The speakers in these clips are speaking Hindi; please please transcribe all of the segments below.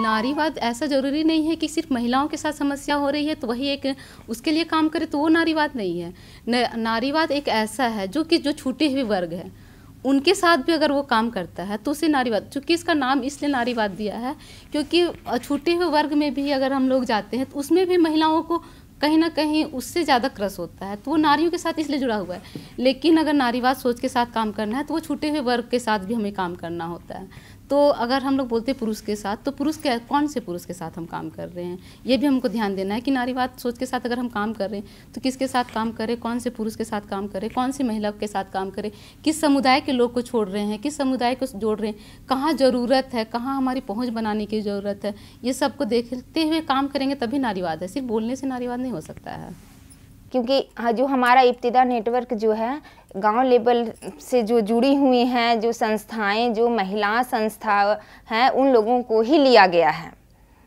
नारीवाद ऐसा ज़रूरी नहीं है कि सिर्फ महिलाओं के साथ समस्या हो रही है तो वही एक उसके लिए काम करे तो वो नारीवाद नहीं है नारीवाद एक ऐसा है जो कि जो छूटे हुए वर्ग है उनके साथ भी अगर वो काम करता है तो उसे नारीवाद चूँकि इसका नाम इसलिए नारीवाद दिया है क्योंकि छूटे हुए वर्ग में भी अगर हम लोग जाते हैं तो उसमें भी महिलाओं को कहीं ना कहीं उससे ज़्यादा क्रस होता है तो वो नारियों के साथ इसलिए जुड़ा हुआ है लेकिन अगर नारीवाद सोच के साथ काम करना है तो वो छूटे हुए वर्ग के साथ भी हमें काम करना होता है तो अगर हम लोग बोलते पुरुष के साथ तो पुरुष के कौन से पुरुष के साथ हम काम कर रहे हैं ये भी हमको ध्यान देना है कि नारीवाद सोच के साथ अगर हम काम कर रहे हैं तो किसके साथ काम करें कौन से पुरुष के साथ काम करें कौन सी महिला के साथ काम करें किस समुदाय के लोग को छोड़ रहे हैं किस समुदाय को जोड़ रहे हैं कहाँ ज़रूरत है कहाँ हमारी पहुँच बनाने की ज़रूरत है ये सबको देखते हुए काम करेंगे तभी नारीवाद है सिर्फ बोलने से नारीवाद नहीं हो सकता है क्योंकि हाँ, जो हमारा इब्तदा नेटवर्क जो है गांव लेवल से जो जुड़ी हुई हैं जो संस्थाएं जो महिला संस्था हैं उन लोगों को ही लिया गया है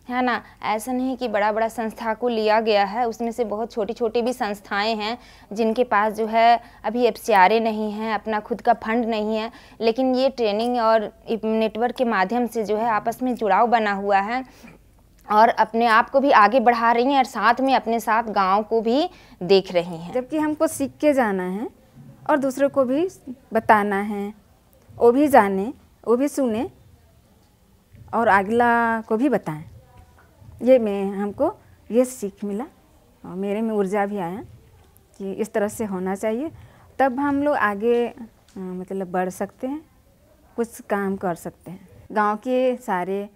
है ना ऐसा नहीं कि बड़ा बड़ा संस्था को लिया गया है उसमें से बहुत छोटी छोटी भी संस्थाएं हैं जिनके पास जो है अभी एफ नहीं हैं अपना खुद का फंड नहीं है लेकिन ये ट्रेनिंग और नेटवर्क के माध्यम से जो है आपस में जुड़ाव बना हुआ है और अपने आप को भी आगे बढ़ा रही हैं और साथ में अपने साथ गांव को भी देख रही हैं जबकि हमको सीख के जाना है और दूसरों को भी बताना है वो भी जाने वो भी सुने और अगला को भी बताएं ये मैं हमको ये सीख मिला और मेरे में ऊर्जा भी आया कि इस तरह से होना चाहिए तब हम लोग आगे मतलब बढ़ सकते हैं कुछ काम कर सकते हैं गांव के सारे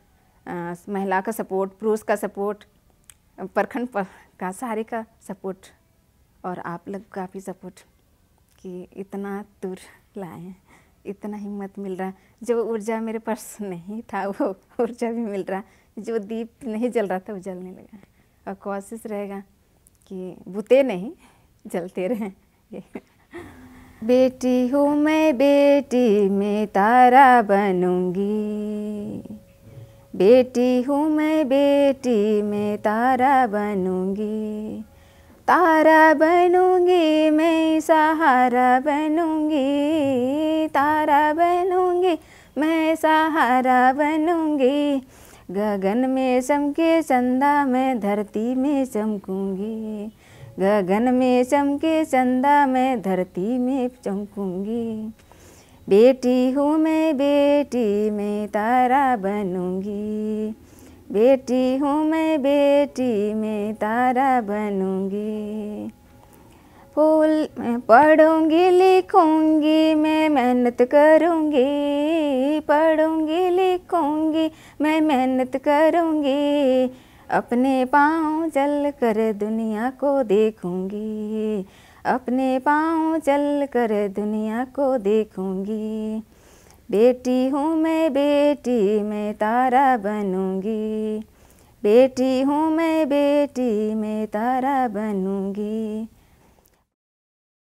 महिला का सपोर्ट पुरुष का सपोर्ट प्रखंड पर का सारे का सपोर्ट और आप लोग का भी सपोर्ट कि इतना दूर लाए हैं इतना हिम्मत मिल रहा जो ऊर्जा मेरे पास नहीं था वो ऊर्जा भी मिल रहा जो दीप नहीं जल रहा था वो जलने लगा और कोशिश रहेगा कि बुते नहीं जलते रहें बेटी हूँ मैं बेटी मैं तारा बनूंगी बेटी हूँ मैं बेटी मैं तारा बनूंगी तारा बनूंगी मैं सहारा बनूंगी तारा बनूंगी मैं सहारा बनूंगी गगन में चमके चंदा मैं धरती में चमकूंगी गगन में चमके चंदा मैं धरती में चमकूंगी बेटी हूँ मैं बेटी मैं तारा बनूंगी बेटी हूँ मैं बेटी मैं तारा बनूंगी फूल मैं पढ़ूंगी लिखूंगी मैं मेहनत करूंगी पढ़ूंगी लिखूंगी मैं मेहनत करूंगी अपने पाँव चल कर दुनिया को देखूंगी अपने पाँव चल कर दुनिया को देखूंगी बेटी हूँ मैं बेटी मैं तारा बनूंगी बेटी हूँ मैं बेटी मैं तारा बनूंगी